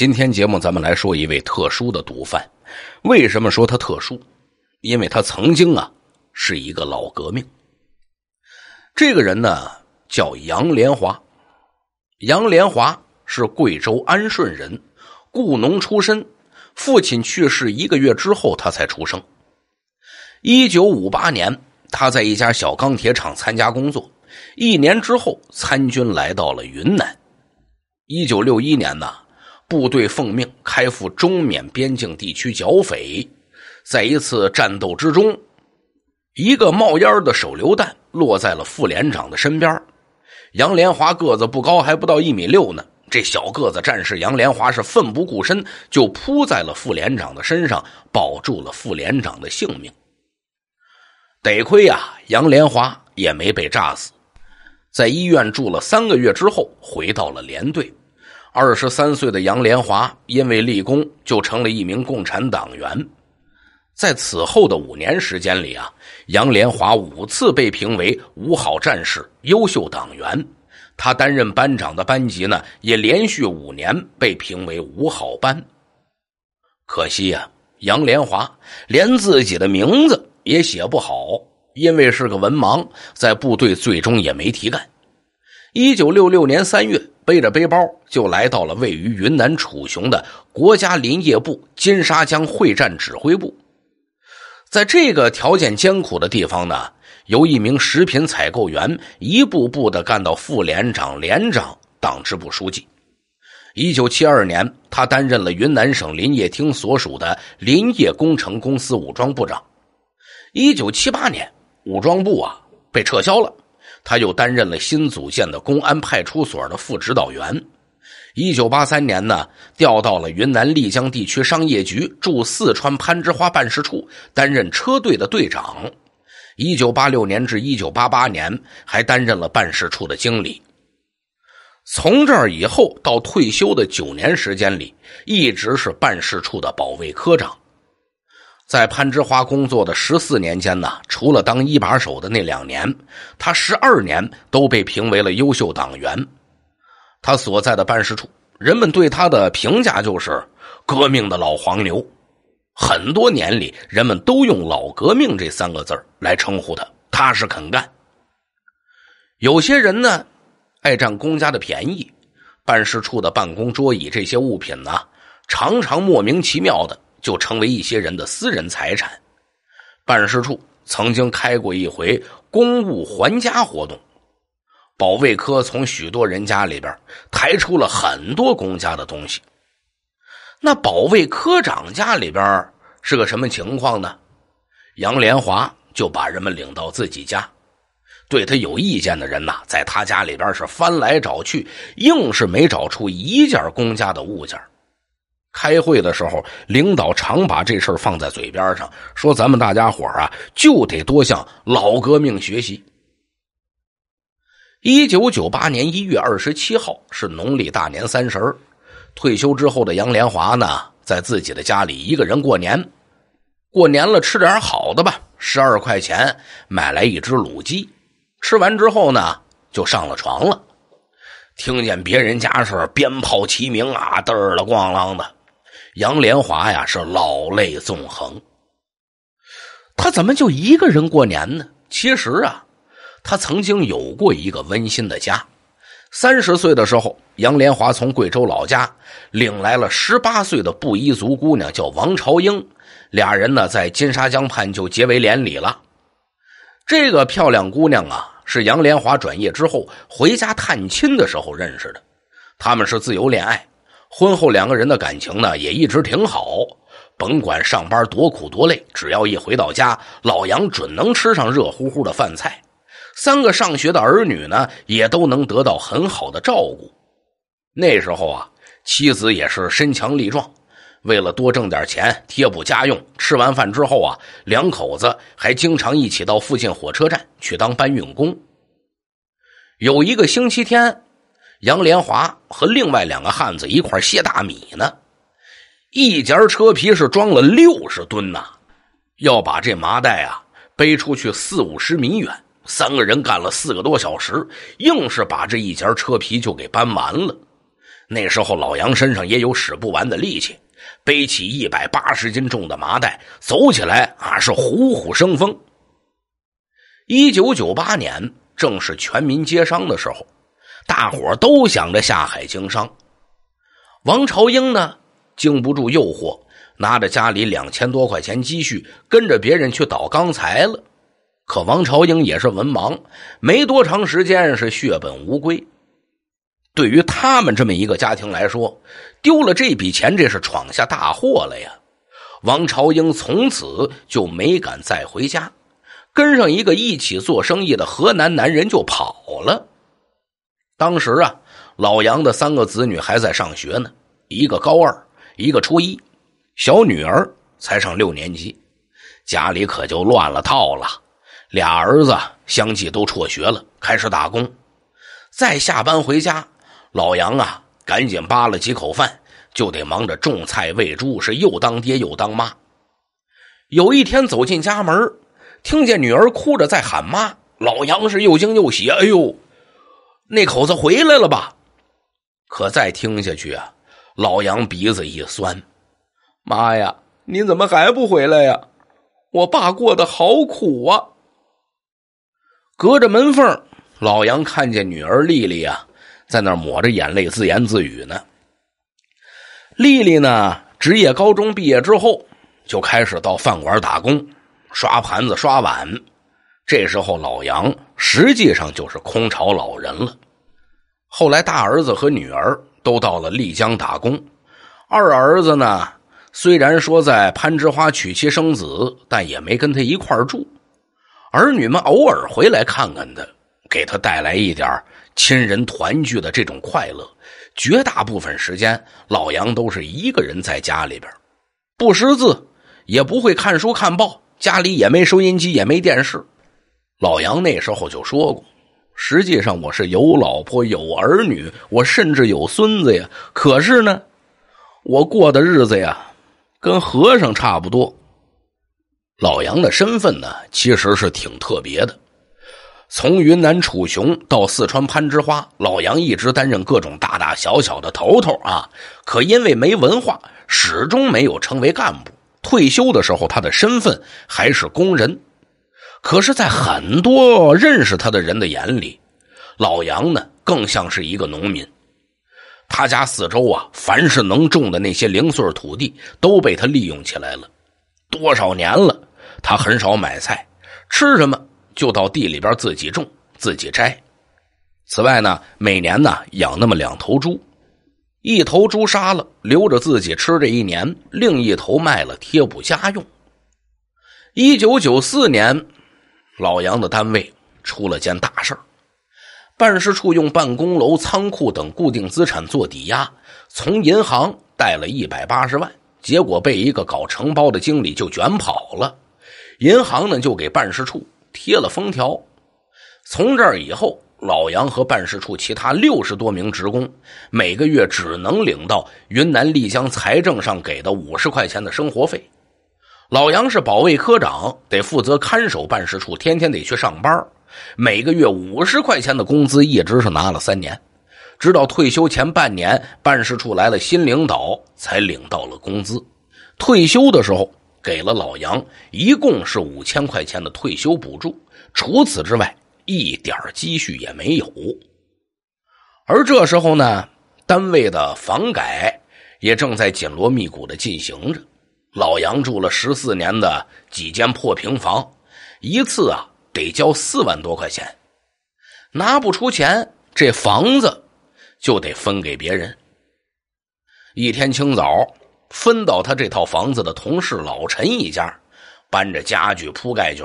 今天节目咱们来说一位特殊的毒贩。为什么说他特殊？因为他曾经啊是一个老革命。这个人呢叫杨连华，杨连华是贵州安顺人，雇农出身。父亲去世一个月之后，他才出生。一九五八年，他在一家小钢铁厂参加工作，一年之后参军来到了云南。一九六一年呢。部队奉命开赴中缅边境地区剿匪，在一次战斗之中，一个冒烟的手榴弹落在了副连长的身边。杨连华个子不高，还不到一米六呢。这小个子战士杨连华是奋不顾身，就扑在了副连长的身上，保住了副连长的性命。得亏呀，杨连华也没被炸死，在医院住了三个月之后，回到了连队。二十三岁的杨连华因为立功，就成了一名共产党员。在此后的五年时间里啊，杨连华五次被评为“五好战士”、“优秀党员”。他担任班长的班级呢，也连续五年被评为“五好班”。可惜呀，杨连华连自己的名字也写不好，因为是个文盲，在部队最终也没提干。一九六六年三月。背着背包就来到了位于云南楚雄的国家林业部金沙江会战指挥部，在这个条件艰苦的地方呢，由一名食品采购员一步步的干到副连长、连长、党支部书记。一九七二年，他担任了云南省林业厅所属的林业工程公司武装部长。一九七八年，武装部啊被撤销了。他又担任了新组建的公安派出所的副指导员。一九八三年呢，调到了云南丽江地区商业局驻四川攀枝花办事处，担任车队的队长。一九八六年至一九八八年，还担任了办事处的经理。从这儿以后到退休的九年时间里，一直是办事处的保卫科长。在攀枝花工作的十四年间呢，除了当一把手的那两年，他十二年都被评为了优秀党员。他所在的办事处，人们对他的评价就是“革命的老黄牛”。很多年里，人们都用“老革命”这三个字来称呼他，踏实肯干。有些人呢，爱占公家的便宜，办事处的办公桌椅这些物品呢，常常莫名其妙的。就成为一些人的私人财产。办事处曾经开过一回公务还家活动，保卫科从许多人家里边抬出了很多公家的东西。那保卫科长家里边是个什么情况呢？杨连华就把人们领到自己家，对他有意见的人呐，在他家里边是翻来找去，硬是没找出一件公家的物件。开会的时候，领导常把这事儿放在嘴边上，说：“咱们大家伙啊，就得多向老革命学习。”一九九八年一月二十七号是农历大年三十退休之后的杨连华呢，在自己的家里一个人过年。过年了，吃点好的吧。十二块钱买来一只卤鸡，吃完之后呢，就上了床了。听见别人家是鞭炮齐鸣啊，嘚儿了咣啷的。杨连华呀，是老泪纵横。他怎么就一个人过年呢？其实啊，他曾经有过一个温馨的家。三十岁的时候，杨连华从贵州老家领来了十八岁的布依族姑娘，叫王朝英。俩人呢，在金沙江畔就结为连理了。这个漂亮姑娘啊，是杨连华转业之后回家探亲的时候认识的。他们是自由恋爱。婚后两个人的感情呢，也一直挺好。甭管上班多苦多累，只要一回到家，老杨准能吃上热乎乎的饭菜。三个上学的儿女呢，也都能得到很好的照顾。那时候啊，妻子也是身强力壮，为了多挣点钱贴补家用，吃完饭之后啊，两口子还经常一起到附近火车站去当搬运工。有一个星期天。杨连华和另外两个汉子一块卸大米呢，一节车皮是装了六十吨呐，要把这麻袋啊背出去四五十米远，三个人干了四个多小时，硬是把这一节车皮就给搬完了。那时候老杨身上也有使不完的力气，背起一百八十斤重的麻袋，走起来啊是虎虎生风。一九九八年正是全民皆商的时候。大伙都想着下海经商，王朝英呢经不住诱惑，拿着家里两千多块钱积蓄，跟着别人去倒钢材了。可王朝英也是文盲，没多长时间是血本无归。对于他们这么一个家庭来说，丢了这笔钱，这是闯下大祸了呀！王朝英从此就没敢再回家，跟上一个一起做生意的河南男人就跑了。当时啊，老杨的三个子女还在上学呢，一个高二，一个初一，小女儿才上六年级，家里可就乱了套了。俩儿子相继都辍学了，开始打工。再下班回家，老杨啊，赶紧扒了几口饭，就得忙着种菜、喂猪，是又当爹又当妈。有一天走进家门，听见女儿哭着在喊妈，老杨是又惊又喜，哎呦！那口子回来了吧？可再听下去啊，老杨鼻子一酸，妈呀，你怎么还不回来呀？我爸过得好苦啊！隔着门缝，老杨看见女儿丽丽啊，在那抹着眼泪自言自语呢。丽丽呢，职业高中毕业之后，就开始到饭馆打工，刷盘子、刷碗。这时候，老杨。实际上就是空巢老人了。后来大儿子和女儿都到了丽江打工，二儿子呢，虽然说在攀枝花娶妻生子，但也没跟他一块住。儿女们偶尔回来看看他，给他带来一点亲人团聚的这种快乐。绝大部分时间，老杨都是一个人在家里边不识字，也不会看书看报，家里也没收音机，也没电视。老杨那时候就说过，实际上我是有老婆有儿女，我甚至有孙子呀。可是呢，我过的日子呀，跟和尚差不多。老杨的身份呢，其实是挺特别的。从云南楚雄到四川攀枝花，老杨一直担任各种大大小小的头头啊。可因为没文化，始终没有成为干部。退休的时候，他的身份还是工人。可是，在很多认识他的人的眼里，老杨呢更像是一个农民。他家四周啊，凡是能种的那些零碎土地都被他利用起来了。多少年了，他很少买菜，吃什么就到地里边自己种、自己摘。此外呢，每年呢养那么两头猪，一头猪杀了留着自己吃这一年，另一头卖了贴补家用。一九九四年。老杨的单位出了件大事儿，办事处用办公楼、仓库等固定资产做抵押，从银行贷了一百八十万，结果被一个搞承包的经理就卷跑了。银行呢就给办事处贴了封条。从这儿以后，老杨和办事处其他六十多名职工，每个月只能领到云南丽江财政上给的五十块钱的生活费。老杨是保卫科长，得负责看守办事处，天天得去上班每个月五十块钱的工资，一直是拿了三年，直到退休前半年，办事处来了新领导，才领到了工资。退休的时候，给了老杨一共是五千块钱的退休补助，除此之外，一点积蓄也没有。而这时候呢，单位的房改也正在紧锣密鼓的进行着。老杨住了十四年的几间破平房，一次啊得交四万多块钱，拿不出钱，这房子就得分给别人。一天清早，分到他这套房子的同事老陈一家，搬着家具铺盖卷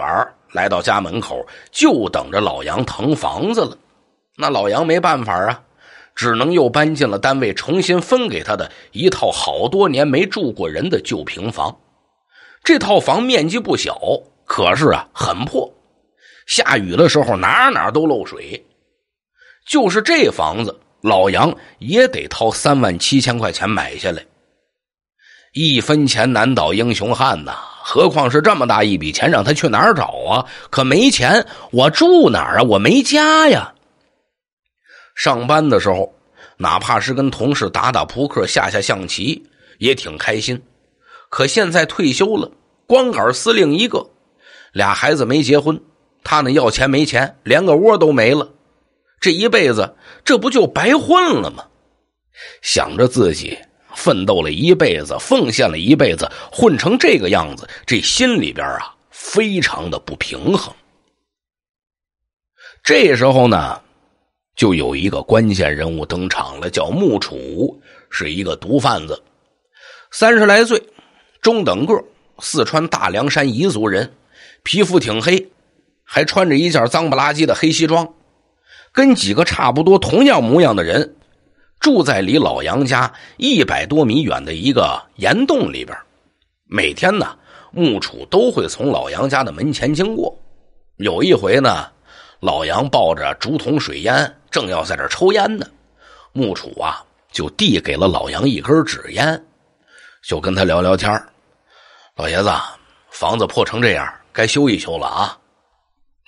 来到家门口，就等着老杨腾房子了。那老杨没办法啊。只能又搬进了单位重新分给他的一套好多年没住过人的旧平房。这套房面积不小，可是啊，很破。下雨的时候哪哪都漏水。就是这房子，老杨也得掏三万七千块钱买下来。一分钱难倒英雄汉呐，何况是这么大一笔钱，让他去哪儿找啊？可没钱，我住哪儿啊？我没家呀。上班的时候，哪怕是跟同事打打扑克、下下象棋，也挺开心。可现在退休了，光杆司令一个，俩孩子没结婚，他呢要钱没钱，连个窝都没了。这一辈子，这不就白混了吗？想着自己奋斗了一辈子，奉献了一辈子，混成这个样子，这心里边啊，非常的不平衡。这时候呢。就有一个关键人物登场了，叫木楚，是一个毒贩子，三十来岁，中等个，四川大凉山彝族人，皮肤挺黑，还穿着一件脏不拉几的黑西装，跟几个差不多同样模样的人住在离老杨家一百多米远的一个岩洞里边。每天呢，木楚都会从老杨家的门前经过。有一回呢。老杨抱着竹筒水烟，正要在这抽烟呢，木楚啊就递给了老杨一根纸烟，就跟他聊聊天。老爷子，房子破成这样，该修一修了啊！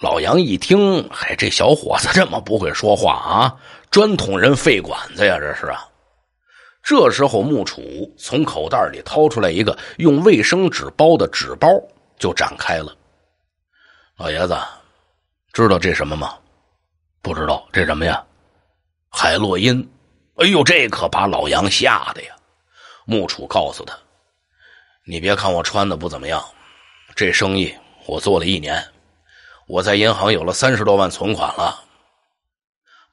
老杨一听，嗨，这小伙子这么不会说话啊，专捅人肺管子呀，这是啊！这时候木楚从口袋里掏出来一个用卫生纸包的纸包，就展开了。老爷子。知道这什么吗？不知道这什么呀？海洛因！哎呦，这可把老杨吓得呀！木楚告诉他：“你别看我穿的不怎么样，这生意我做了一年，我在银行有了三十多万存款了。”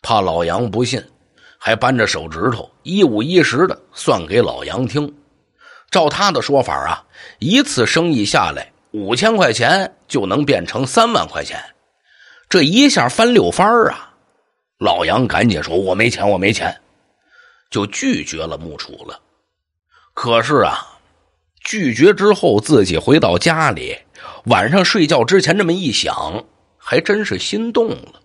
怕老杨不信，还扳着手指头一五一十的算给老杨听。照他的说法啊，一次生意下来五千块钱就能变成三万块钱。这一下翻六番啊！老杨赶紧说：“我没钱，我没钱。”就拒绝了木楚了。可是啊，拒绝之后，自己回到家里，晚上睡觉之前，这么一想，还真是心动了。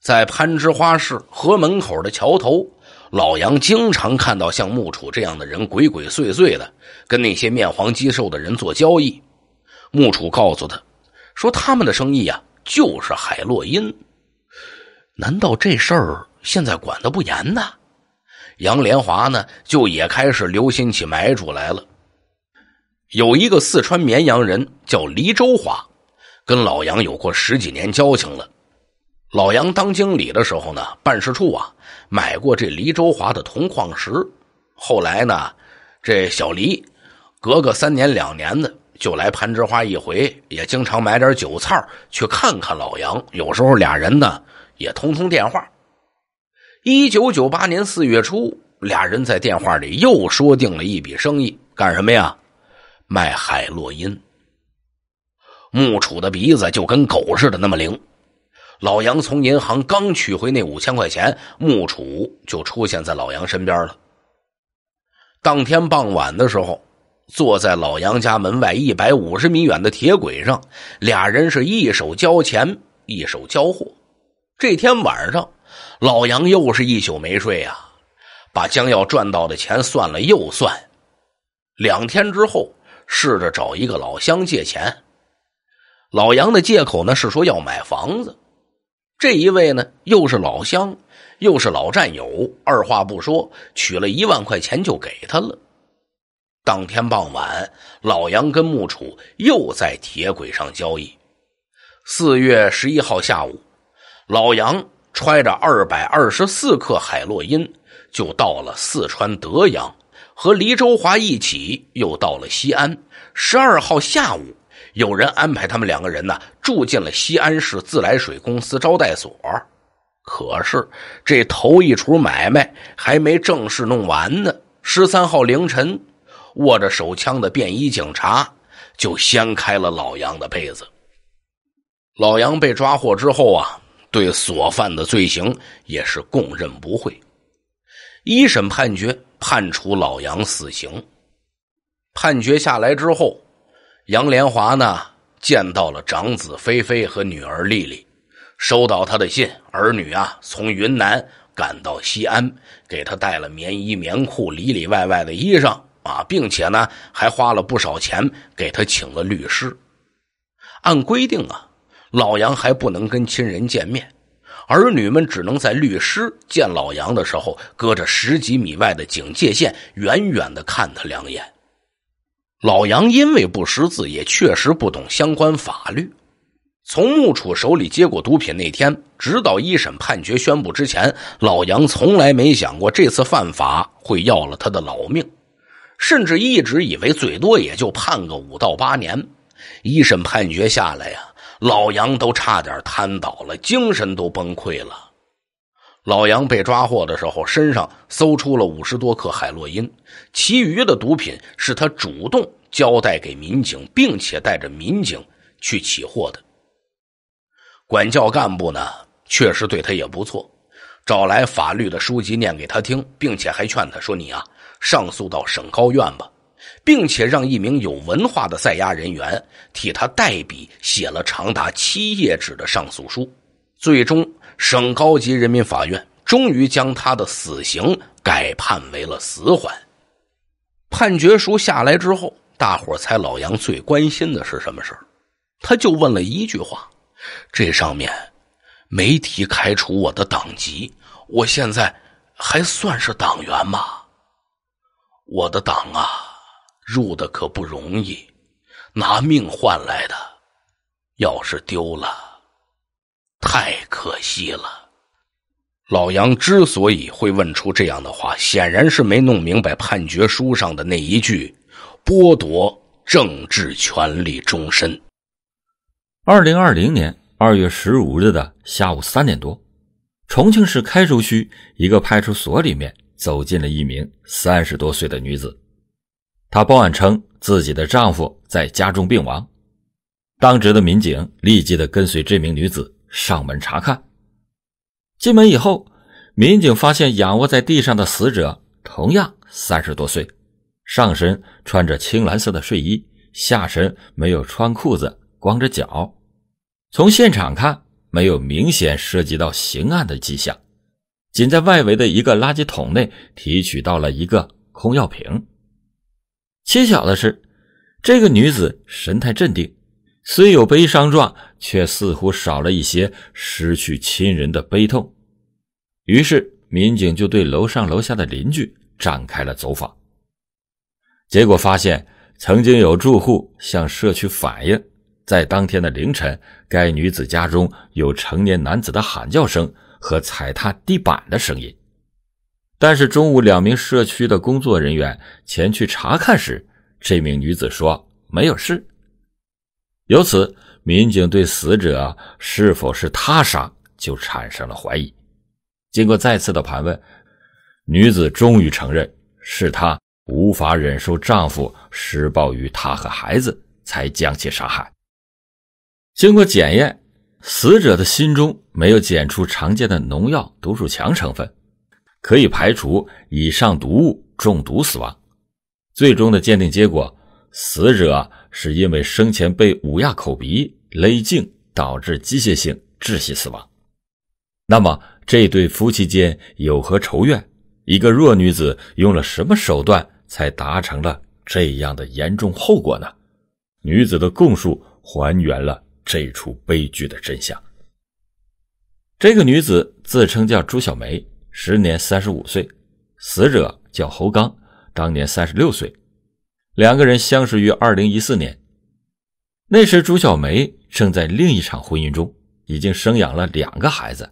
在攀枝花市河门口的桥头，老杨经常看到像木楚这样的人鬼鬼祟祟的跟那些面黄肌瘦的人做交易。木楚告诉他：“说他们的生意呀。”就是海洛因，难道这事儿现在管的不严呢？杨连华呢，就也开始留心起买主来了。有一个四川绵阳人叫黎州华，跟老杨有过十几年交情了。老杨当经理的时候呢，办事处啊买过这黎州华的铜矿石。后来呢，这小黎隔个三年两年的。就来攀枝花一回，也经常买点酒菜去看看老杨。有时候俩人呢也通通电话。一九九八年四月初，俩人在电话里又说定了一笔生意，干什么呀？卖海洛因。木楚的鼻子就跟狗似的那么灵，老杨从银行刚取回那五千块钱，木楚就出现在老杨身边了。当天傍晚的时候。坐在老杨家门外一百五十米远的铁轨上，俩人是一手交钱一手交货。这天晚上，老杨又是一宿没睡呀，把将要赚到的钱算了又算。两天之后，试着找一个老乡借钱。老杨的借口呢是说要买房子。这一位呢又是老乡又是老战友，二话不说取了一万块钱就给他了。当天傍晚，老杨跟木楚又在铁轨上交易。四月十一号下午，老杨揣着二百二十四克海洛因，就到了四川德阳，和黎周华一起又到了西安。十二号下午，有人安排他们两个人呢住进了西安市自来水公司招待所。可是这头一出买卖还没正式弄完呢，十三号凌晨。握着手枪的便衣警察就掀开了老杨的被子。老杨被抓获之后啊，对所犯的罪行也是供认不讳。一审判决判处老杨死刑。判决下来之后，杨连华呢见到了长子菲菲和女儿丽丽，收到他的信，儿女啊从云南赶到西安，给他带了棉衣、棉裤，里里外外的衣裳。啊，并且呢，还花了不少钱给他请了律师。按规定啊，老杨还不能跟亲人见面，儿女们只能在律师见老杨的时候，隔着十几米外的警戒线，远远的看他两眼。老杨因为不识字，也确实不懂相关法律。从木楚手里接过毒品那天，直到一审判决宣布之前，老杨从来没想过这次犯法会要了他的老命。甚至一直以为最多也就判个五到八年，一审判决下来呀，老杨都差点瘫倒了，精神都崩溃了。老杨被抓获的时候，身上搜出了五十多克海洛因，其余的毒品是他主动交代给民警，并且带着民警去起获的。管教干部呢，确实对他也不错，找来法律的书籍念给他听，并且还劝他说：“你啊。”上诉到省高院吧，并且让一名有文化的在押人员替他代笔写了长达七页纸的上诉书。最终，省高级人民法院终于将他的死刑改判为了死缓。判决书下来之后，大伙猜老杨最关心的是什么事儿？他就问了一句话：“这上面没提开除我的党籍，我现在还算是党员吗？”我的党啊，入的可不容易，拿命换来的，要是丢了，太可惜了。老杨之所以会问出这样的话，显然是没弄明白判决书上的那一句“剥夺政治权利终身”。二零二零年二月十五日的下午三点多，重庆市开州区一个派出所里面。走进了一名三十多岁的女子，她报案称自己的丈夫在家中病亡。当值的民警立即的跟随这名女子上门查看。进门以后，民警发现仰卧在地上的死者同样三十多岁，上身穿着青蓝色的睡衣，下身没有穿裤子，光着脚。从现场看，没有明显涉及到刑案的迹象。仅在外围的一个垃圾桶内提取到了一个空药瓶。蹊跷的是，这个女子神态镇定，虽有悲伤状，却似乎少了一些失去亲人的悲痛。于是，民警就对楼上楼下的邻居展开了走访。结果发现，曾经有住户向社区反映，在当天的凌晨，该女子家中有成年男子的喊叫声。和踩踏地板的声音，但是中午两名社区的工作人员前去查看时，这名女子说没有事。由此，民警对死者是否是他杀就产生了怀疑。经过再次的盘问，女子终于承认是她无法忍受丈夫施暴于她和孩子，才将其杀害。经过检验。死者的心中没有检出常见的农药、毒鼠强成分，可以排除以上毒物中毒死亡。最终的鉴定结果，死者是因为生前被捂压口鼻、勒颈，导致机械性窒息死亡。那么，这对夫妻间有何仇怨？一个弱女子用了什么手段，才达成了这样的严重后果呢？女子的供述还原了。这出悲剧的真相。这个女子自称叫朱小梅，时年三十五岁；死者叫侯刚，当年三十六岁。两个人相识于二零一四年，那时朱小梅正在另一场婚姻中，已经生养了两个孩子。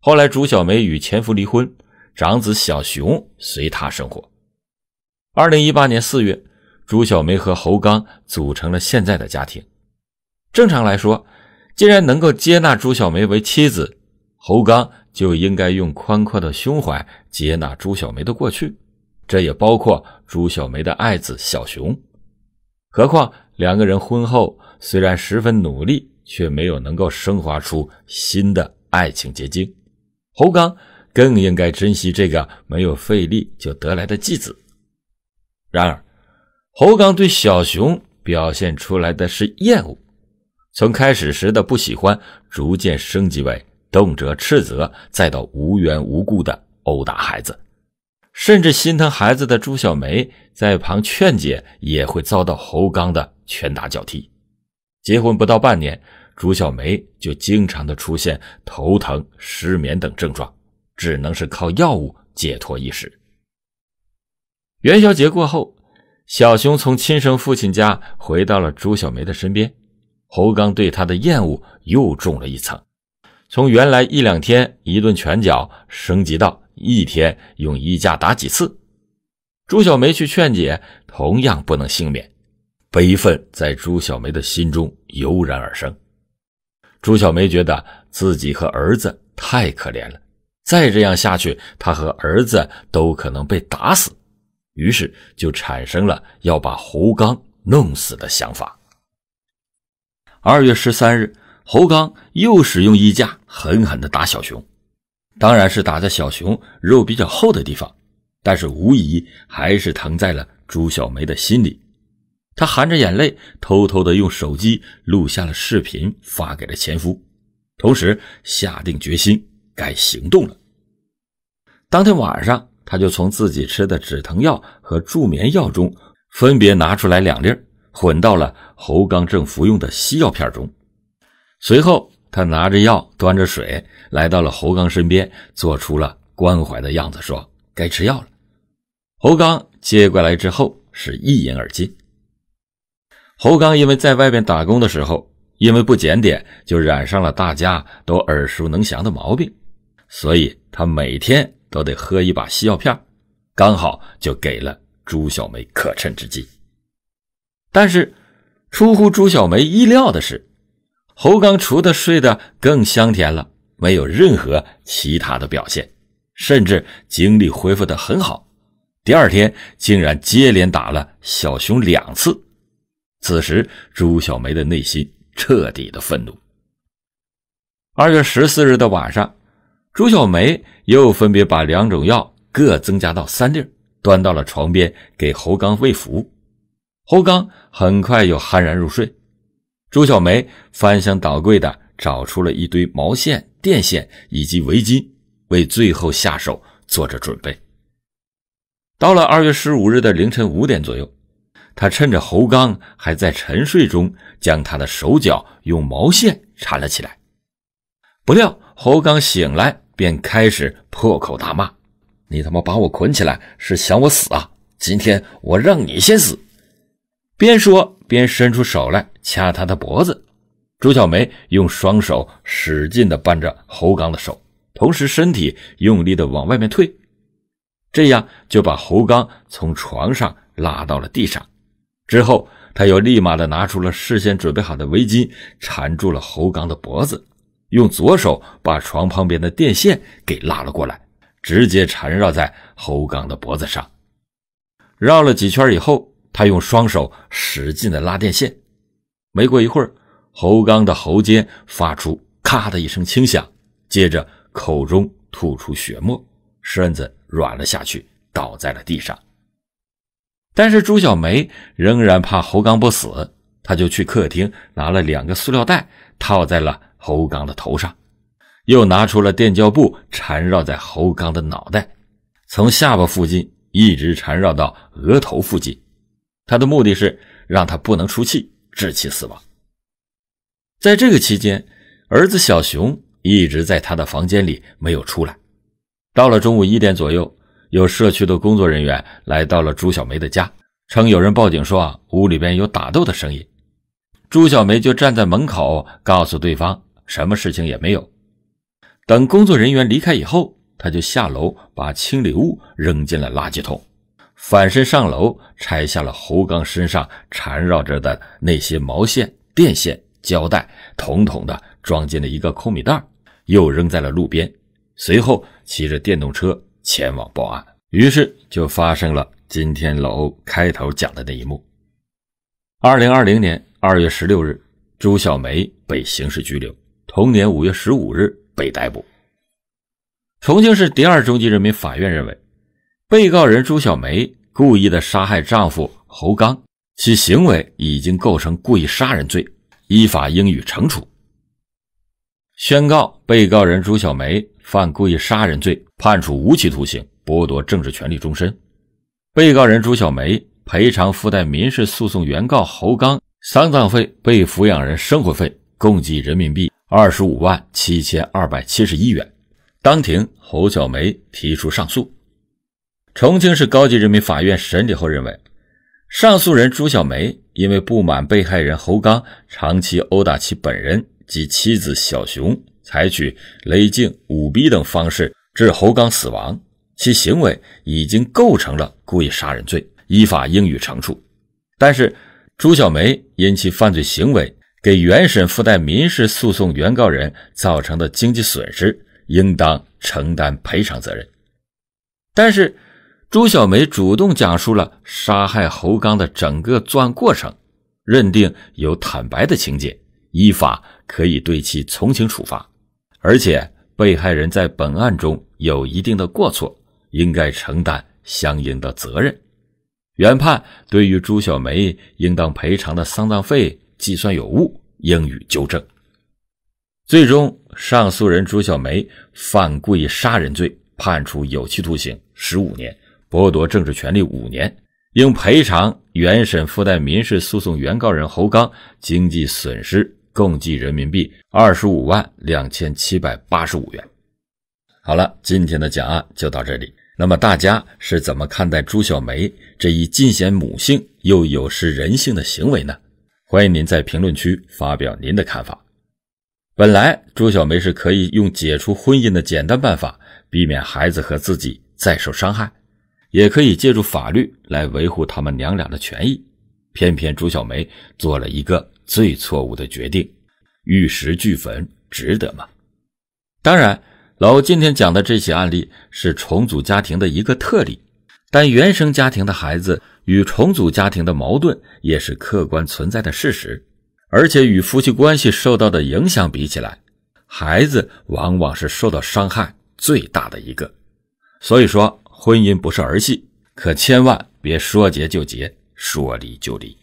后来朱小梅与前夫离婚，长子小熊随她生活。二零一八年四月，朱小梅和侯刚组成了现在的家庭。正常来说，既然能够接纳朱小梅为妻子，侯刚就应该用宽阔的胸怀接纳朱小梅的过去，这也包括朱小梅的爱子小熊。何况两个人婚后虽然十分努力，却没有能够升华出新的爱情结晶，侯刚更应该珍惜这个没有费力就得来的继子。然而，侯刚对小熊表现出来的是厌恶。从开始时的不喜欢，逐渐升级为动辄斥责，再到无缘无故的殴打孩子，甚至心疼孩子的朱小梅在旁劝解，也会遭到侯刚的拳打脚踢。结婚不到半年，朱小梅就经常的出现头疼、失眠等症状，只能是靠药物解脱一时。元宵节过后，小熊从亲生父亲家回到了朱小梅的身边。侯刚对他的厌恶又重了一层，从原来一两天一顿拳脚，升级到一天用衣架打几次。朱小梅去劝解，同样不能幸免。悲愤在朱小梅的心中油然而生。朱小梅觉得自己和儿子太可怜了，再这样下去，她和儿子都可能被打死。于是就产生了要把侯刚弄死的想法。二月十三日，侯刚又使用衣架狠狠地打小熊，当然是打在小熊肉比较厚的地方，但是无疑还是疼在了朱小梅的心里。她含着眼泪，偷偷地用手机录下了视频，发给了前夫，同时下定决心该行动了。当天晚上，她就从自己吃的止疼药和助眠药中分别拿出来两粒儿。混到了侯刚正服用的西药片中，随后他拿着药，端着水来到了侯刚身边，做出了关怀的样子，说：“该吃药了。”侯刚接过来之后是一饮而尽。侯刚因为在外边打工的时候，因为不检点，就染上了大家都耳熟能详的毛病，所以他每天都得喝一把西药片，刚好就给了朱小梅可乘之机。但是，出乎朱小梅意料的是，侯刚除的睡得更香甜了，没有任何其他的表现，甚至精力恢复的很好。第二天竟然接连打了小熊两次。此时，朱小梅的内心彻底的愤怒。二月十四日的晚上，朱小梅又分别把两种药各增加到三粒，端到了床边给侯刚喂服。侯刚很快又酣然入睡，朱小梅翻箱倒柜的找出了一堆毛线、电线以及围巾，为最后下手做着准备。到了二月十五日的凌晨五点左右，他趁着侯刚还在沉睡中，将他的手脚用毛线缠了起来。不料侯刚醒来便开始破口大骂：“你他妈把我捆起来是想我死啊！今天我让你先死！”边说边伸出手来掐他的脖子，朱小梅用双手使劲的扳着侯刚的手，同时身体用力的往外面退，这样就把侯刚从床上拉到了地上。之后，他又立马的拿出了事先准备好的围巾，缠住了侯刚的脖子，用左手把床旁边的电线给拉了过来，直接缠绕在侯刚的脖子上，绕了几圈以后。他用双手使劲的拉电线，没过一会儿，侯刚的喉间发出“咔”的一声轻响，接着口中吐出血沫，身子软了下去，倒在了地上。但是朱小梅仍然怕侯刚不死，她就去客厅拿了两个塑料袋套在了侯刚的头上，又拿出了电胶布缠绕在侯刚的脑袋，从下巴附近一直缠绕到额头附近。他的目的是让他不能出气，致其死亡。在这个期间，儿子小熊一直在他的房间里没有出来。到了中午一点左右，有社区的工作人员来到了朱小梅的家，称有人报警说啊屋里边有打斗的声音。朱小梅就站在门口告诉对方什么事情也没有。等工作人员离开以后，他就下楼把清理物扔进了垃圾桶。反身上楼，拆下了侯刚身上缠绕着的那些毛线、电线、胶带，统统的装进了一个空米袋，又扔在了路边。随后骑着电动车前往报案，于是就发生了今天老欧开头讲的那一幕。二零二零年二月十六日，朱小梅被刑事拘留，同年五月十五日被逮捕。重庆市第二中级人民法院认为。被告人朱小梅故意的杀害丈夫侯刚，其行为已经构成故意杀人罪，依法应予惩处。宣告被告人朱小梅犯故意杀人罪，判处无期徒刑，剥夺政治权利终身。被告人朱小梅赔偿附带民事诉讼原告侯刚丧葬费、被抚养人生活费共计人民币二十五万七千二百七十一元。当庭，侯小梅提出上诉。重庆市高级人民法院审理后认为，上诉人朱小梅因为不满被害人侯刚长期殴打其本人及妻子小熊，采取勒颈、捂鼻等方式致侯刚死亡，其行为已经构成了故意杀人罪，依法应予惩处。但是，朱小梅因其犯罪行为给原审附带民事诉讼原告人造成的经济损失，应当承担赔偿责任。但是。朱小梅主动讲述了杀害侯刚的整个作案过程，认定有坦白的情节，依法可以对其从轻处罚，而且被害人在本案中有一定的过错，应该承担相应的责任。原判对于朱小梅应当赔偿的丧葬费计算有误，应予纠正。最终，上诉人朱小梅犯故意杀人罪，判处有期徒刑十五年。剥夺政治权利五年，应赔偿原审附带民事诉讼原告人侯刚经济损失共计人民币二十五万两千七百八十五元。好了，今天的讲案就到这里。那么大家是怎么看待朱小梅这一尽显母性又有失人性的行为呢？欢迎您在评论区发表您的看法。本来朱小梅是可以用解除婚姻的简单办法，避免孩子和自己再受伤害。也可以借助法律来维护他们娘俩的权益，偏偏朱小梅做了一个最错误的决定，玉石俱焚值得吗？当然，老今天讲的这起案例是重组家庭的一个特例，但原生家庭的孩子与重组家庭的矛盾也是客观存在的事实，而且与夫妻关系受到的影响比起来，孩子往往是受到伤害最大的一个，所以说。婚姻不是儿戏，可千万别说结就结，说离就离。